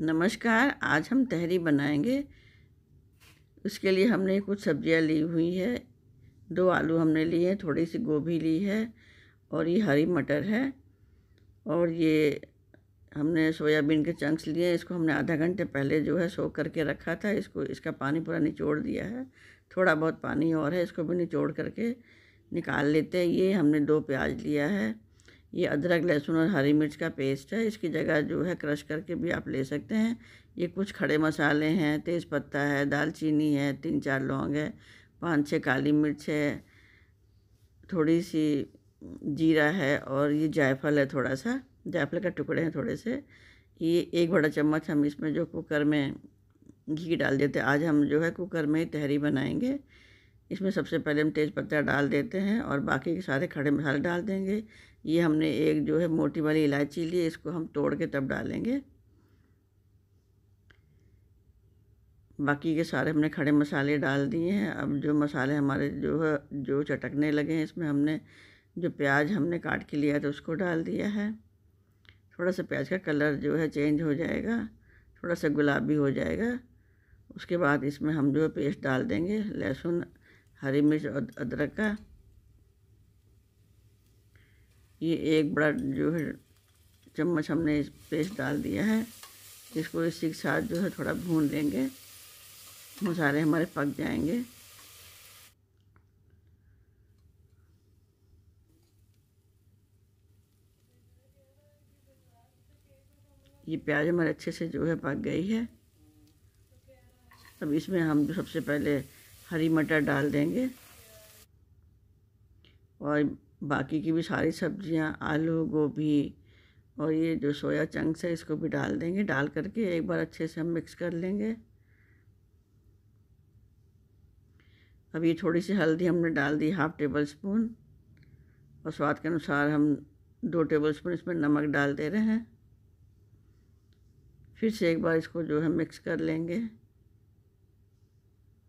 नमस्कार आज हम तहरी बनाएंगे उसके लिए हमने कुछ सब्जियां ली हुई है दो आलू हमने लिए हैं थोड़ी सी गोभी ली है और ये हरी मटर है और ये हमने सोयाबीन के चंक्स लिए इसको हमने आधा घंटे पहले जो है सो करके रखा था इसको इसका पानी पूरा निचोड़ दिया है थोड़ा बहुत पानी और है इसको भी निचोड़ करके निकाल लेते हैं ये हमने दो प्याज लिया है ये अदरक लहसुन और हरी मिर्च का पेस्ट है इसकी जगह जो है क्रश करके भी आप ले सकते हैं ये कुछ खड़े मसाले हैं तेज़पत्ता है दालचीनी है तीन चार लौंग है पाँच छः काली मिर्च है थोड़ी सी जीरा है और ये जायफल है थोड़ा सा जायफल का टुकड़े हैं थोड़े से ये एक बड़ा चम्मच हम इसमें जो कुकर में घी डाल देते हैं आज हम जो है कुकर में तहरी बनाएंगे इसमें सबसे पहले हम तेज़ पत्ता डाल देते हैं और बाकी के सारे खड़े मसाले डाल देंगे ये हमने एक जो है मोटी वाली इलायची ली इसको हम तोड़ के तब डालेंगे बाकी के सारे हमने खड़े मसाले डाल दिए हैं अब जो मसाले हमारे जो है जो चटकने लगे हैं इसमें हमने जो प्याज हमने काट के लिया था उसको डाल दिया है थोड़ा सा प्याज का कलर जो है चेंज हो जाएगा थोड़ा सा गुलाबी हो जाएगा उसके बाद इसमें हम जो पेस्ट डाल देंगे लहसुन हरी मिर्च और अदरक का ये एक बड़ा जो है चम्मच हमने पेस्ट डाल दिया है इसको इसी के साथ जो है थोड़ा भून देंगे मसाले हमारे पक जाएंगे ये प्याज हमारे अच्छे से जो है पक गई है अब इसमें हम जो सबसे पहले हरी मटर डाल देंगे और बाकी की भी सारी सब्जियां आलू गोभी और ये जो सोया चंक्स है इसको भी डाल देंगे डाल करके एक बार अच्छे से हम मिक्स कर लेंगे अब ये थोड़ी सी हल्दी हमने डाल दी हाफ़ टेबल स्पून और स्वाद के अनुसार हम दो टेबल स्पून इसमें नमक डाल दे रहे हैं फिर से एक बार इसको जो है मिक्स कर लेंगे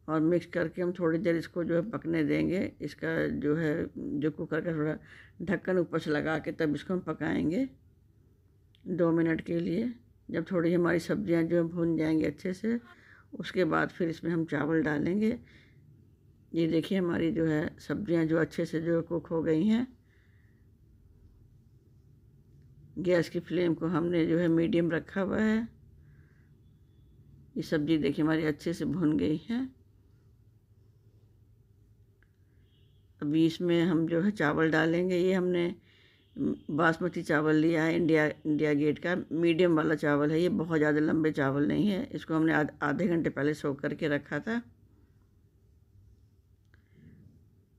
और मिक्स करके हम थोड़ी देर इसको जो है पकने देंगे इसका जो है जो कुकर का थोड़ा ढक्कन ऊपर से लगा के तब इसको हम पकाएंगे दो मिनट के लिए जब थोड़ी हमारी सब्जियां जो है भून जाएंगी अच्छे से उसके बाद फिर इसमें हम चावल डालेंगे ये देखिए हमारी जो है सब्जियां जो अच्छे से जो कुक हो गई हैं गैस की फ्लेम को हमने जो है मीडियम रखा हुआ है ये सब्ज़ी देखिए हमारी अच्छे से भुन गई है अभी इसमें हम जो है चावल डालेंगे ये हमने बासमती चावल लिया है इंडिया इंडिया गेट का मीडियम वाला चावल है ये बहुत ज़्यादा लंबे चावल नहीं है इसको हमने आधे घंटे पहले सो करके रखा था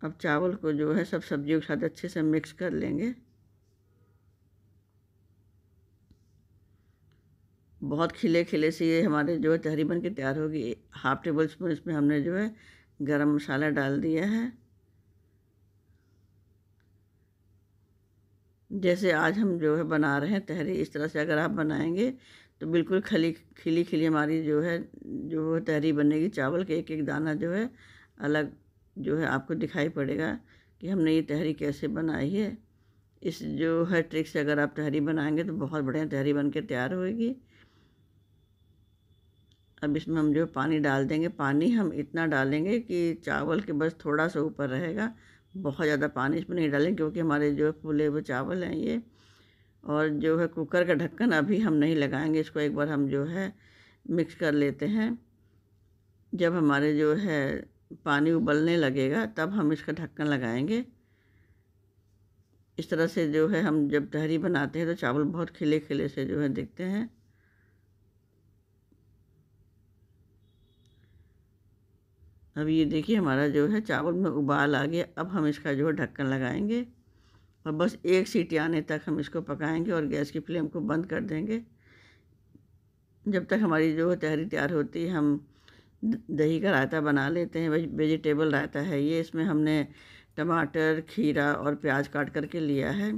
अब चावल को जो है सब सब्जियों के साथ अच्छे से मिक्स कर लेंगे बहुत खिले खिले से ये हमारे जो है तहरी बन के तैयार होगी हाफ टेबल स्पून इसमें हमने जो है गरम मसाला डाल दिया है जैसे आज हम जो है बना रहे हैं तहरी इस तरह से अगर आप बनाएंगे तो बिल्कुल खली खिली खिली हमारी जो है जो तहरी बनेगी चावल के एक एक दाना जो है अलग जो है आपको दिखाई पड़ेगा कि हमने ये तहरी कैसे बनाई है इस जो है ट्रिक से अगर आप तहरी बनाएंगे तो बहुत बढ़िया तहरी बन के तैयार होएगी अब इसमें हम जो पानी डाल देंगे पानी हम इतना डालेंगे कि चावल के बस थोड़ा सा ऊपर रहेगा बहुत ज़्यादा पानी इसमें नहीं डालें क्योंकि हमारे जो फूले हुए चावल हैं ये और जो है कुकर का ढक्कन अभी हम नहीं लगाएंगे इसको एक बार हम जो है मिक्स कर लेते हैं जब हमारे जो है पानी उबलने लगेगा तब हम इसका ढक्कन लगाएंगे इस तरह से जो है हम जब तहरी बनाते हैं तो चावल बहुत खिले खिले से जो है दिखते हैं अब ये देखिए हमारा जो है चावल में उबाल आ गया अब हम इसका जो है ढक्कन लगाएंगे और बस एक सीटी आने तक हम इसको पकाएंगे और गैस की फ्लेम को बंद कर देंगे जब तक हमारी जो है तहरी तैयार होती है हम दही का रायता बना लेते हैं वेजिटेबल रायता है ये इसमें हमने टमाटर खीरा और प्याज काट करके लिया है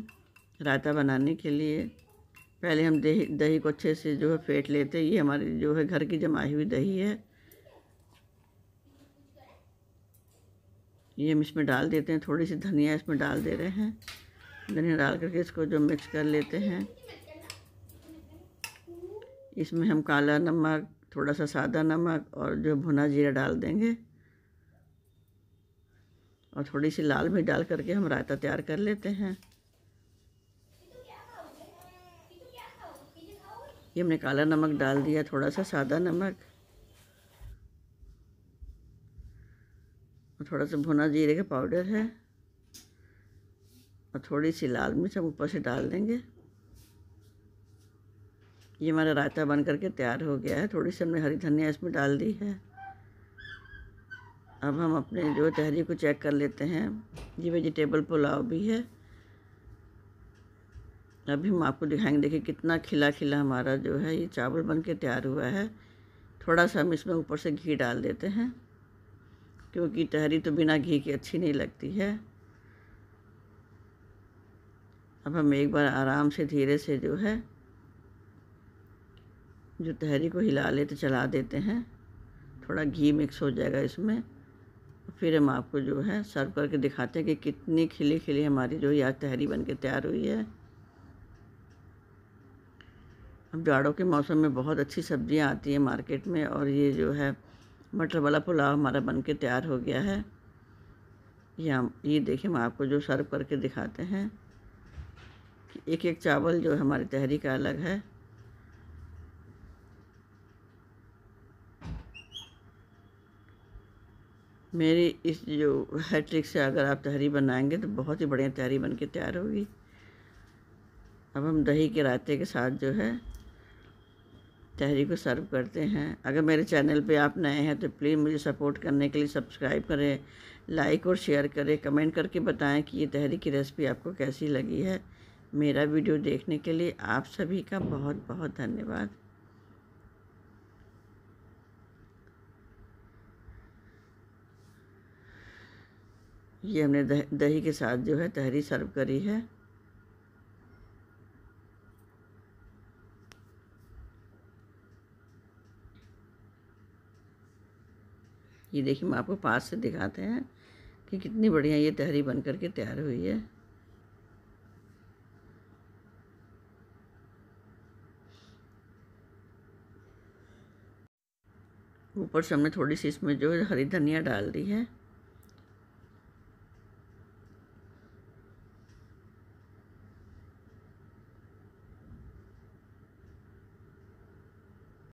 रायता बनाने के लिए पहले हम दही दही को अच्छे से जो है फेंट लेते हैं ये हमारी जो है घर की जमाई हुई दही है ये हम इसमें डाल देते हैं थोड़ी सी धनिया इसमें डाल दे रहे हैं धनिया डाल करके इसको जो मिक्स कर लेते हैं इसमें हम काला नमक थोड़ा सा सादा नमक और जो भुना जीरा डाल देंगे और थोड़ी सी लाल मिर्च डाल करके हम रायता तैयार कर लेते हैं ये हमने काला नमक डाल दिया थोड़ा सा सादा नमक और थोड़ा सा भुना जीरे का पाउडर है और थोड़ी सी लाल मिर्च हम ऊपर से डाल देंगे ये हमारा रायता बन करके तैयार हो गया है थोड़ी सी हमने हरी धनिया इसमें डाल दी है अब हम अपने जो तहरी को चेक कर लेते हैं ये वेजिटेबल पुलाव भी है अभी हम आपको दिखाएंगे देखिए कितना खिला खिला हमारा जो है ये चावल बन के तैयार हुआ है थोड़ा सा हम इसमें ऊपर से घी डाल देते हैं क्योंकि तहरी तो बिना घी की अच्छी नहीं लगती है अब हम एक बार आराम से धीरे से जो है जो तहरी को हिला लेते तो चला देते हैं थोड़ा घी मिक्स हो जाएगा इसमें फिर हम आपको जो है सर्व करके दिखाते हैं कि कितनी खिली खिली हमारी जो याद तहरी बन के तैयार हुई है अब जाड़ों के मौसम में बहुत अच्छी सब्जियां आती हैं मार्केट में और ये जो है मटर वाला पुलाव हमारा बन के तैयार हो गया है या हम ये देखिए हम आपको जो सर्व करके दिखाते हैं कि एक एक चावल जो हमारी तहरी का अलग है मेरी इस जो है ट्रिक से अगर आप तहरी बनाएंगे तो बहुत ही बढ़िया तहरी बन के तैयार होगी अब हम दही के रायते के साथ जो है तहरी को सर्व करते हैं अगर मेरे चैनल पे आप नए हैं तो प्लीज़ मुझे सपोर्ट करने के लिए सब्सक्राइब करें लाइक और शेयर करें कमेंट करके बताएं कि ये तहरी की रेसिपी आपको कैसी लगी है मेरा वीडियो देखने के लिए आप सभी का बहुत बहुत धन्यवाद ये हमने दही के साथ जो है तहरी सर्व करी है ये देखिए मैं आपको पास से दिखाते हैं कि कितनी बढ़िया ये तहरी बन करके तैयार हुई है ऊपर से हमने थोड़ी सी इसमें जो हरी धनिया डाल दी है